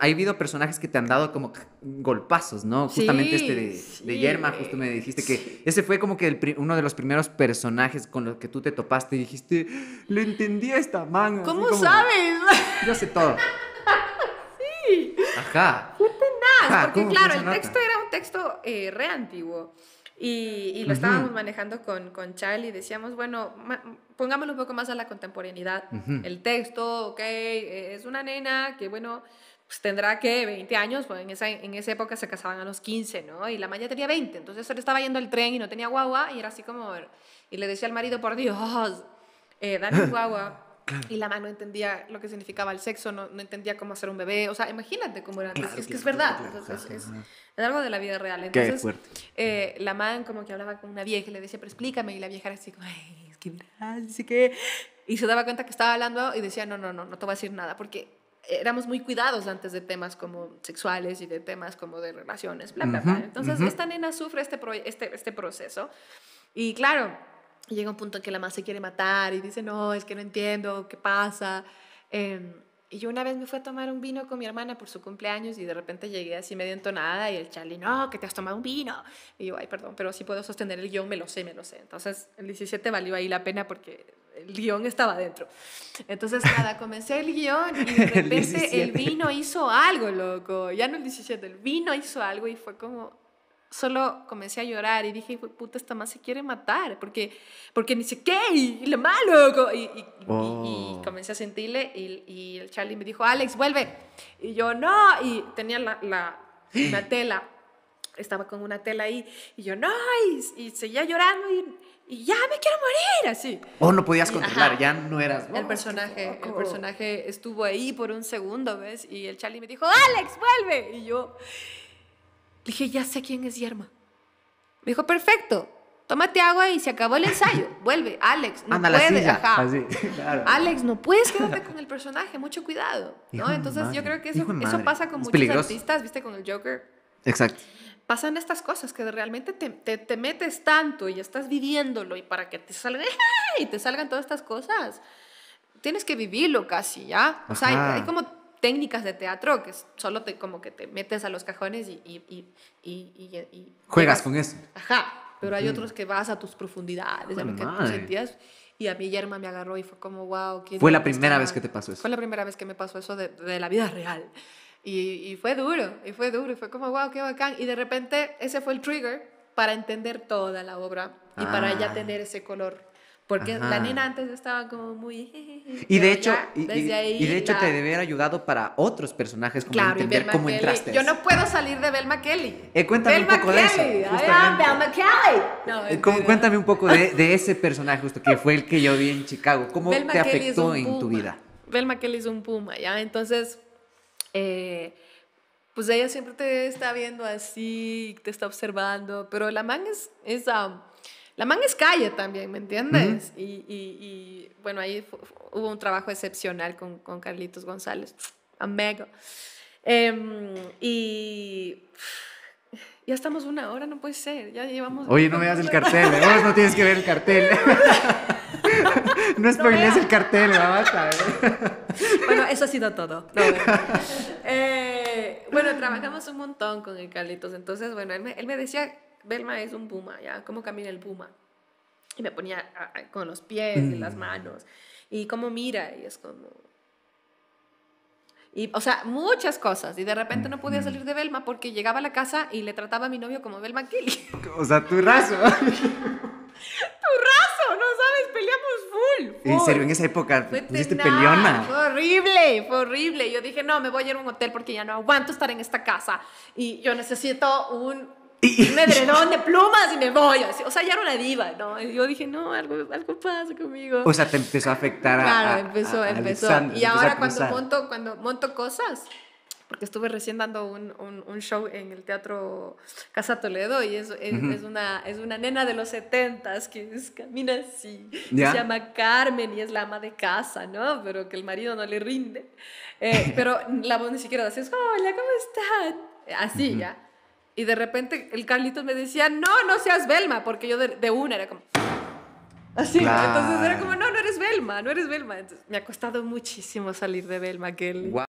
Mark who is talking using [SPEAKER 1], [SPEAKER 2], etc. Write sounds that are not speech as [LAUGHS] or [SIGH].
[SPEAKER 1] Hay habido personajes que te han dado como golpazos, ¿no? Justamente este de, Yerma, justo me dijiste que ese fue como que el uno de los primeros personajes con los que tú te topaste y dijiste, le entendí a esta manga. ¿Cómo sabes? [LAUGHS] Yo sé todo. sí. Ajá. Fue tenaz, porque claro, el texto era un texto eh, re antiguo. Y, lo estábamos manejando con, con Charlie. Decíamos, bueno, pongámoslo un poco más a la contemporaneidad. El texto, ok, una nena que, bueno, pues tendrá que 20 años, pues en esa, en esa época se casaban a los 15, ¿no? Y la ya tenía 20, entonces él estaba yendo el tren y no tenía guagua y era así como, y le decía al marido, por Dios, eh, dame guagua. [LAUGHS] Y la mamá no entendía lo que significaba el sexo, no, no, entendía cómo hacer un bebé. O sea, imagínate cómo era. es, que es verdad. es, algo de la vida real. Entonces, eh, la mamá como que hablaba con una vieja y le decía, pero explícame. Y la vieja era así como, ay, es que que y se daba cuenta que estaba hablando y decía, no, no, no, no te voy a decir nada, porque éramos muy cuidados antes de temas como sexuales y de temas como de relaciones, bla, bla, bla. Entonces, esta nena sufre este, este, este proceso. Y claro, llega un punto en que la más se quiere matar y dice, no, es que no entiendo, ¿qué pasa? Em, y yo una vez me fui a tomar un vino con mi hermana por su cumpleaños y de repente llegué así medio entonada y el Charlie, no, que te has tomado un vino. Y yo, ay, perdón, pero si puedo sostener el guión, me lo sé, me lo sé. Entonces, el 17 valió ahí la pena porque el guión estaba dentro. Entonces, nada, comencé el guión y de [LAUGHS] repente el, vino hizo algo, loco. Ya no el 17, el vino hizo algo y fue como. Solo comencé a llorar y dije, puta, esta más se quiere matar, porque, porque ni sé qué, y, lo malo, loco. Y, oh. comencé a sentirle y, el Charlie me dijo, Alex, vuelve. Y yo, no, y tenía la, una tela estaba con una tela ahí y yo no y, y seguía llorando y, y ya me quiero morir, así. O no podías controlar, ya no eras. El personaje, el personaje estuvo ahí por un segundo, ¿ves? Y el Charlie me dijo, Alex, vuelve. Y yo dije, ya sé quién es Yerma. Me dijo, perfecto, tómate agua y se acabó el ensayo, [LAUGHS] vuelve, Alex, no puedes, Ajá. [LAUGHS] Alex, no puedes [LAUGHS] quedarte con el personaje, mucho cuidado, ¿no? Entonces yo creo que eso, pasa con muchos artistas, viste, con el Joker. Exacto pasan estas cosas que realmente te, te, metes tanto y estás viviéndolo y para que te salga [LAUGHS] y te salgan todas estas cosas, tienes que vivirlo casi, ¿ya? O sea, hay, como técnicas de teatro que solo te como que te metes a los cajones y... Juegas con eso. Ajá, pero hay otros que vas a tus profundidades, a lo que tú sentías. Y a mi yerma me agarró y fue como, wow. fue la primera vez que te pasó eso. Fue la primera vez que me pasó eso de, de la vida real. Y, fue duro, y fue duro, y fue como, wow, qué bacán. Y de repente ese fue el trigger para entender toda la obra y para ya ah. tener ese color. Porque la nena antes estaba como muy... [LAUGHS] Y de hecho, y, de hecho te debe haber ayudado para otros personajes, como entender cómo entraste. Yo no puedo salir de Belma Kelly. Eh, eh, cuéntame un poco de eso. Belma Kelly. No, cuéntame un poco de, ese personaje justo que fue el que yo vi en Chicago. ¿Cómo te afectó en tu vida? Belma Kelly es un puma, ¿ya? Entonces, eh, pues ella siempre te está viendo así, te está observando, pero la manga es, um, la manga es calle también, ¿me entiendes? y, bueno, ahí hubo un trabajo excepcional con, Carlitos González, amigo. Em, y [SIGHS] ya estamos una hora, no puede ser, ya llevamos... Oye, no veas el cartel, no tienes que ver el cartel. [LAUGHS] no spoilees el cartel, el [LAUGHS] Bueno, eso ha sido todo. Eh, bueno. trabajamos un montón con el Carlitos. Entonces, bueno, él me, decía, Belma es un puma, ¿ya? ¿Cómo camina el puma? Y me ponía con los pies y las mm. manos. Y cómo mira, y es como... Y, o sea, muchas cosas. Y de repente no podía salir mm. de Belma porque llegaba a la casa y le trataba a mi novio como Belma Kelly. O sea, tu raso. [LAUGHS] En serio, en esa época este peleona. Fue horrible, fue horrible. Yo dije, no, me voy a ir a un hotel porque ya no aguanto estar en esta casa. Y yo necesito un un de plumas y me voy. O sea, ya era una diva, ¿no? yo dije, no, algo, algo pasa conmigo. O sea, te empezó a afectar a. Claro, empezó, empezó. y ahora cuando monto, cuando monto cosas, porque estuve recién dando un, un, show en el Teatro Casa Toledo y es, es, una, es una nena de los setentas que camina así, se llama Carmen y es la ama de casa, ¿no? Pero que el marido no le rinde. Eh, [LAUGHS] pero la voz ni siquiera decía, hola, ¿cómo están? Así ya. Y de repente el Carlitos me decía, no, no seas Belma, porque yo de, una era como... Así, entonces era como, no, no eres Belma, no eres Belma. Entonces, me ha costado muchísimo salir de Belma, Kelly. Wow.